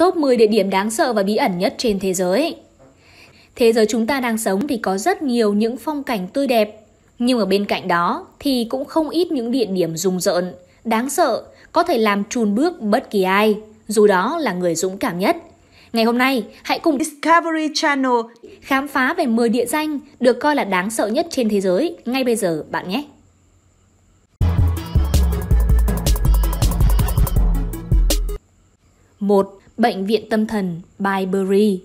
top 10 địa điểm đáng sợ và bí ẩn nhất trên thế giới. Thế giới chúng ta đang sống thì có rất nhiều những phong cảnh tươi đẹp, nhưng ở bên cạnh đó thì cũng không ít những địa điểm rùng rợn, đáng sợ, có thể làm trùn bước bất kỳ ai, dù đó là người dũng cảm nhất. Ngày hôm nay, hãy cùng Discovery Channel khám phá về 10 địa danh được coi là đáng sợ nhất trên thế giới ngay bây giờ bạn nhé. một Bệnh viện tâm thần Bybury.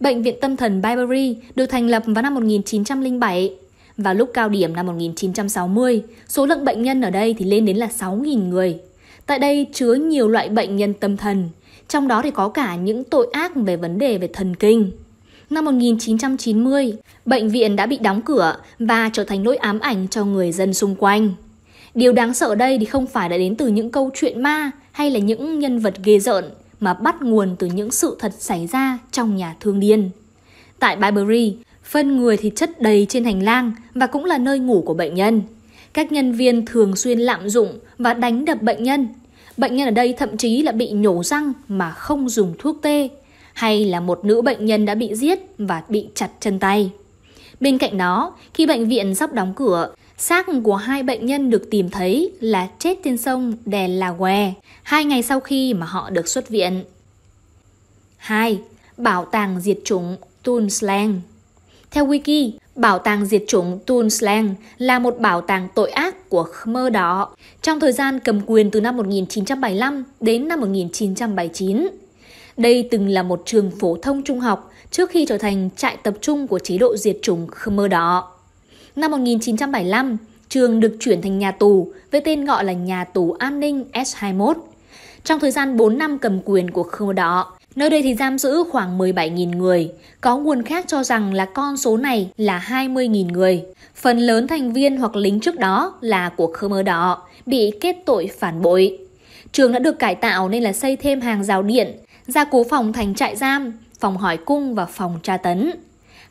Bệnh viện tâm thần Bybury được thành lập vào năm 1907. Vào lúc cao điểm năm 1960, số lượng bệnh nhân ở đây thì lên đến là 6.000 người. Tại đây chứa nhiều loại bệnh nhân tâm thần, trong đó thì có cả những tội ác về vấn đề về thần kinh. Năm 1990, bệnh viện đã bị đóng cửa và trở thành nỗi ám ảnh cho người dân xung quanh. Điều đáng sợ ở đây thì không phải là đến từ những câu chuyện ma hay là những nhân vật ghê rợn, mà bắt nguồn từ những sự thật xảy ra trong nhà thương điên. Tại Bybury, phân người thì chất đầy trên hành lang và cũng là nơi ngủ của bệnh nhân. Các nhân viên thường xuyên lạm dụng và đánh đập bệnh nhân. Bệnh nhân ở đây thậm chí là bị nhổ răng mà không dùng thuốc tê, hay là một nữ bệnh nhân đã bị giết và bị chặt chân tay. Bên cạnh đó, khi bệnh viện sắp đóng cửa, Xác của hai bệnh nhân được tìm thấy là chết trên sông Đè La Què, hai ngày sau khi mà họ được xuất viện. 2. Bảo tàng diệt chủng Tunslang Theo Wiki, Bảo tàng diệt chủng Tunslang là một bảo tàng tội ác của Khmer Đỏ trong thời gian cầm quyền từ năm 1975 đến năm 1979. Đây từng là một trường phổ thông trung học trước khi trở thành trại tập trung của chế độ diệt chủng Khmer Đỏ. Năm 1975, trường được chuyển thành nhà tù với tên gọi là nhà tù an ninh S21. Trong thời gian 4 năm cầm quyền của khơ đỏ, nơi đây thì giam giữ khoảng 17.000 người. Có nguồn khác cho rằng là con số này là 20.000 người. Phần lớn thành viên hoặc lính trước đó là của Khmer Đỏ, bị kết tội phản bội. Trường đã được cải tạo nên là xây thêm hàng rào điện, gia cố phòng thành trại giam, phòng hỏi cung và phòng tra tấn.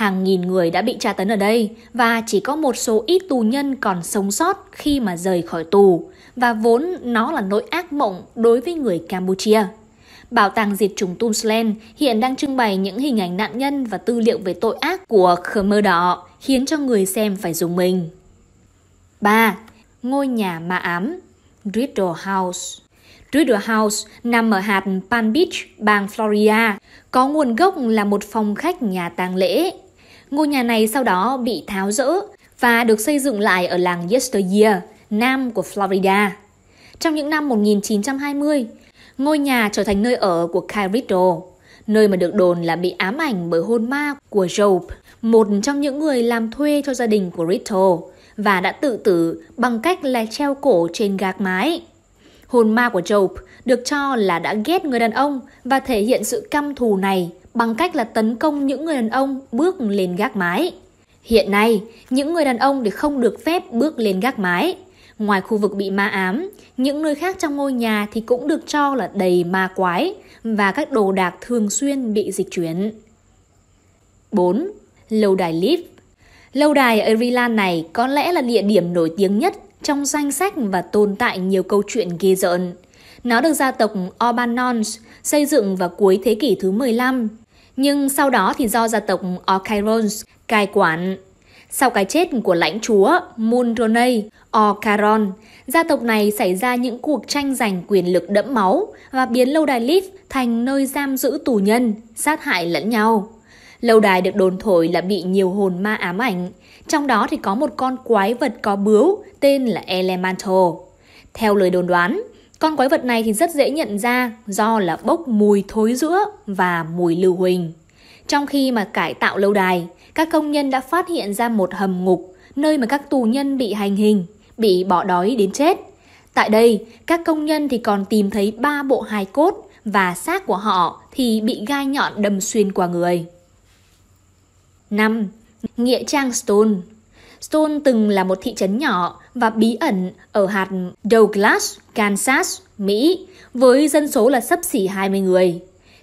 Hàng nghìn người đã bị tra tấn ở đây và chỉ có một số ít tù nhân còn sống sót khi mà rời khỏi tù và vốn nó là nỗi ác mộng đối với người Campuchia. Bảo tàng diệt chủng Tumsland hiện đang trưng bày những hình ảnh nạn nhân và tư liệu về tội ác của Khmer Đỏ khiến cho người xem phải dùng mình. 3. Ngôi nhà ma ám Riddle House Riddle House nằm ở hạt Palm Beach, bang Florida, có nguồn gốc là một phòng khách nhà tang lễ Ngôi nhà này sau đó bị tháo rỡ và được xây dựng lại ở làng Yesteryear, nam của Florida. Trong những năm 1920, ngôi nhà trở thành nơi ở của Kyle Riddle, nơi mà được đồn là bị ám ảnh bởi hôn ma của Job, một trong những người làm thuê cho gia đình của Riddle và đã tự tử bằng cách là treo cổ trên gác mái. Hồn ma của Job được cho là đã ghét người đàn ông và thể hiện sự căm thù này bằng cách là tấn công những người đàn ông bước lên gác mái. Hiện nay, những người đàn ông thì không được phép bước lên gác mái. Ngoài khu vực bị ma ám, những nơi khác trong ngôi nhà thì cũng được cho là đầy ma quái và các đồ đạc thường xuyên bị dịch chuyển. 4. Lâu đài Liv Lâu đài ở Ireland này có lẽ là địa điểm nổi tiếng nhất trong danh sách và tồn tại nhiều câu chuyện ghê rợn. Nó được gia tộc Orbanons xây dựng vào cuối thế kỷ thứ 15, nhưng sau đó thì do gia tộc Orcharons cai quản. Sau cái chết của lãnh chúa Mulroney Orcaron, gia tộc này xảy ra những cuộc tranh giành quyền lực đẫm máu và biến lâu đài Leaf thành nơi giam giữ tù nhân, sát hại lẫn nhau. Lâu đài được đồn thổi là bị nhiều hồn ma ám ảnh, trong đó thì có một con quái vật có bướu tên là Elemental. Theo lời đồn đoán, con quái vật này thì rất dễ nhận ra do là bốc mùi thối rữa và mùi lưu huỳnh. Trong khi mà cải tạo lâu đài, các công nhân đã phát hiện ra một hầm ngục nơi mà các tù nhân bị hành hình, bị bỏ đói đến chết. Tại đây, các công nhân thì còn tìm thấy ba bộ hài cốt và xác của họ thì bị gai nhọn đâm xuyên qua người. 5. Nghĩa trang Stone Stone từng là một thị trấn nhỏ và bí ẩn ở hạt Douglas, Kansas, Mỹ, với dân số là sấp xỉ 20 người.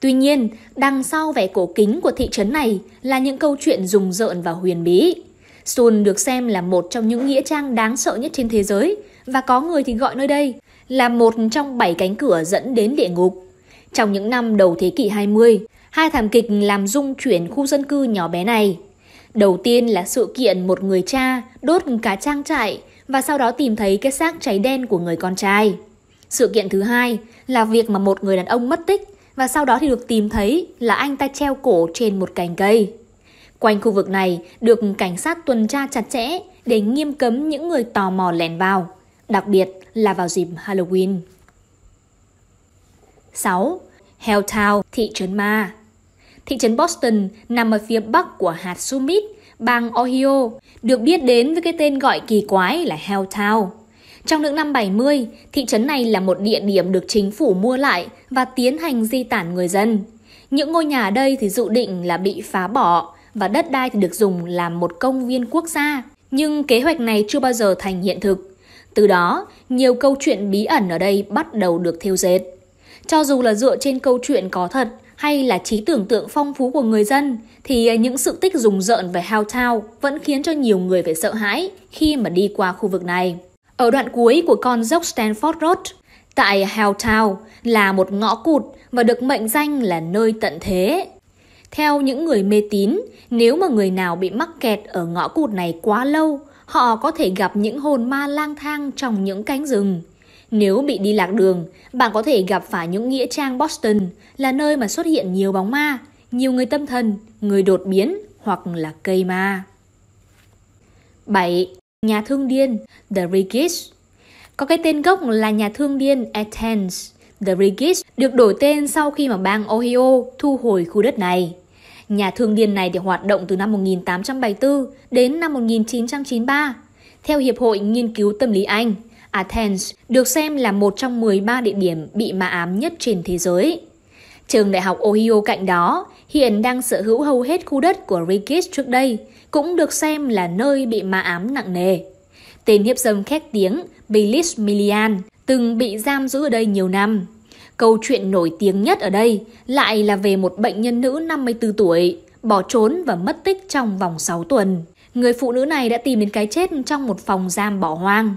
Tuy nhiên, đằng sau vẻ cổ kính của thị trấn này là những câu chuyện rùng rợn và huyền bí. Stone được xem là một trong những nghĩa trang đáng sợ nhất trên thế giới và có người thì gọi nơi đây là một trong bảy cánh cửa dẫn đến địa ngục. Trong những năm đầu thế kỷ 20, hai thảm kịch làm rung chuyển khu dân cư nhỏ bé này. Đầu tiên là sự kiện một người cha đốt cả trang trại và sau đó tìm thấy cái xác cháy đen của người con trai. Sự kiện thứ hai là việc mà một người đàn ông mất tích và sau đó thì được tìm thấy là anh ta treo cổ trên một cành cây. Quanh khu vực này được cảnh sát tuần tra chặt chẽ để nghiêm cấm những người tò mò lẻn vào, đặc biệt là vào dịp Halloween. 6. Helltown, thị trấn ma Thị trấn Boston nằm ở phía bắc của hạt Summit, bang Ohio, được biết đến với cái tên gọi kỳ quái là Helltown. Trong những năm 70, thị trấn này là một địa điểm được chính phủ mua lại và tiến hành di tản người dân. Những ngôi nhà ở đây thì dự định là bị phá bỏ và đất đai thì được dùng làm một công viên quốc gia. Nhưng kế hoạch này chưa bao giờ thành hiện thực. Từ đó, nhiều câu chuyện bí ẩn ở đây bắt đầu được thêu dệt. Cho dù là dựa trên câu chuyện có thật hay là trí tưởng tượng phong phú của người dân thì những sự tích rùng rợn về Hao Town vẫn khiến cho nhiều người phải sợ hãi khi mà đi qua khu vực này. Ở đoạn cuối của con dốc Stanford Road, tại Hao Town là một ngõ cụt và được mệnh danh là nơi tận thế. Theo những người mê tín, nếu mà người nào bị mắc kẹt ở ngõ cụt này quá lâu, họ có thể gặp những hồn ma lang thang trong những cánh rừng. Nếu bị đi lạc đường, bạn có thể gặp phải những nghĩa trang Boston là nơi mà xuất hiện nhiều bóng ma, nhiều người tâm thần, người đột biến hoặc là cây ma. 7. Nhà thương điên The Rigis Có cái tên gốc là nhà thương điên Athens. The Rigis được đổi tên sau khi mà bang Ohio thu hồi khu đất này. Nhà thương điên này thì hoạt động từ năm 1874 đến năm 1993, theo Hiệp hội Nghiên cứu Tâm lý Anh. Athens được xem là một trong 13 địa điểm bị ma ám nhất trên thế giới. Trường Đại học Ohio cạnh đó hiện đang sở hữu hầu hết khu đất của Rigis trước đây, cũng được xem là nơi bị ma ám nặng nề. Tên hiếp dâm khét tiếng Billis Millian từng bị giam giữ ở đây nhiều năm. Câu chuyện nổi tiếng nhất ở đây lại là về một bệnh nhân nữ 54 tuổi, bỏ trốn và mất tích trong vòng 6 tuần. Người phụ nữ này đã tìm đến cái chết trong một phòng giam bỏ hoang.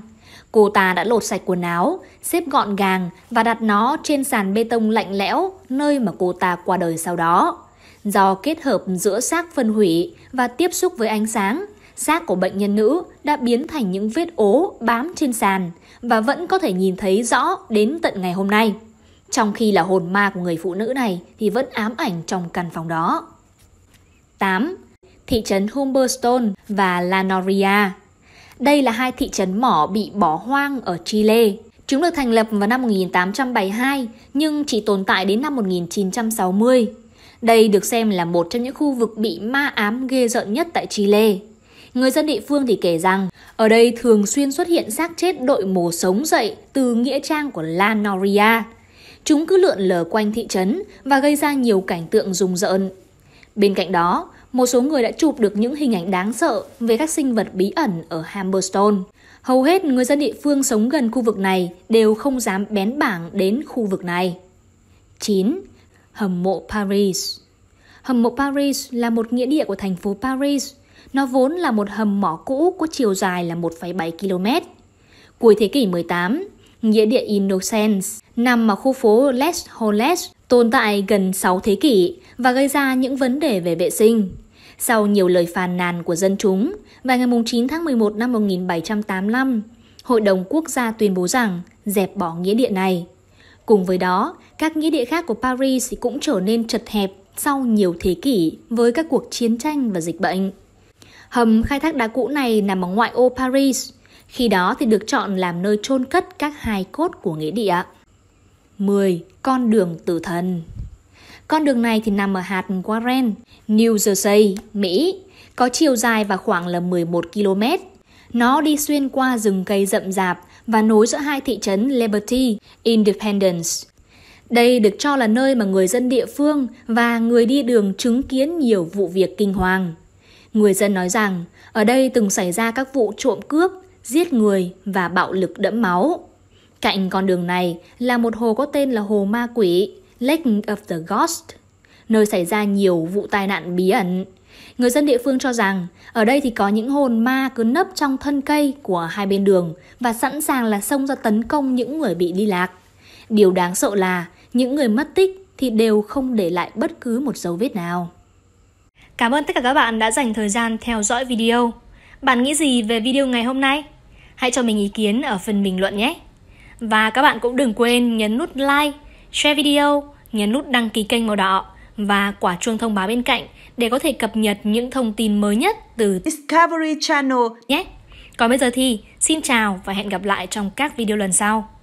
Cô ta đã lột sạch quần áo, xếp gọn gàng và đặt nó trên sàn bê tông lạnh lẽo nơi mà cô ta qua đời sau đó. Do kết hợp giữa xác phân hủy và tiếp xúc với ánh sáng, xác của bệnh nhân nữ đã biến thành những vết ố bám trên sàn và vẫn có thể nhìn thấy rõ đến tận ngày hôm nay. Trong khi là hồn ma của người phụ nữ này thì vẫn ám ảnh trong căn phòng đó. 8. Thị trấn Humberstone và Lanoria đây là hai thị trấn mỏ bị bỏ hoang ở Chile. Chúng được thành lập vào năm 1872 nhưng chỉ tồn tại đến năm 1960. Đây được xem là một trong những khu vực bị ma ám ghê rợn nhất tại Chile. Người dân địa phương thì kể rằng ở đây thường xuyên xuất hiện xác chết đội mồ sống dậy từ nghĩa trang của La Noria. Chúng cứ lượn lờ quanh thị trấn và gây ra nhiều cảnh tượng rùng rợn. Bên cạnh đó, một số người đã chụp được những hình ảnh đáng sợ về các sinh vật bí ẩn ở Hammerstone. Hầu hết người dân địa phương sống gần khu vực này đều không dám bén bảng đến khu vực này. 9. Hầm mộ Paris Hầm mộ Paris là một nghĩa địa của thành phố Paris. Nó vốn là một hầm mỏ cũ có chiều dài là 1,7 km. Cuối thế kỷ 18, nghĩa địa Innocence nằm ở khu phố Les Holles tồn tại gần 6 thế kỷ và gây ra những vấn đề về vệ sinh sau nhiều lời phàn nàn của dân chúng, vào ngày 9 tháng 11 năm 1785, Hội đồng Quốc gia tuyên bố rằng dẹp bỏ nghĩa địa này. Cùng với đó, các nghĩa địa khác của Paris cũng trở nên chật hẹp sau nhiều thế kỷ với các cuộc chiến tranh và dịch bệnh. Hầm khai thác đá cũ này nằm ở ngoại ô Paris, khi đó thì được chọn làm nơi chôn cất các hài cốt của nghĩa địa. 10. Con đường tử thần con đường này thì nằm ở hạt Warren, New Jersey, Mỹ, có chiều dài và khoảng là 11 km. Nó đi xuyên qua rừng cây rậm rạp và nối giữa hai thị trấn Liberty, Independence. Đây được cho là nơi mà người dân địa phương và người đi đường chứng kiến nhiều vụ việc kinh hoàng. Người dân nói rằng ở đây từng xảy ra các vụ trộm cướp, giết người và bạo lực đẫm máu. Cạnh con đường này là một hồ có tên là Hồ Ma Quỷ. Lake of the Ghost, nơi xảy ra nhiều vụ tai nạn bí ẩn. Người dân địa phương cho rằng ở đây thì có những hồn ma cứ nấp trong thân cây của hai bên đường và sẵn sàng là xông ra tấn công những người bị đi lạc. Điều đáng sợ là những người mất tích thì đều không để lại bất cứ một dấu vết nào. Cảm ơn tất cả các bạn đã dành thời gian theo dõi video. Bạn nghĩ gì về video ngày hôm nay? Hãy cho mình ý kiến ở phần bình luận nhé. Và các bạn cũng đừng quên nhấn nút like, share video nhấn nút đăng ký kênh màu đỏ và quả chuông thông báo bên cạnh để có thể cập nhật những thông tin mới nhất từ Discovery Channel nhé. Còn bây giờ thì xin chào và hẹn gặp lại trong các video lần sau.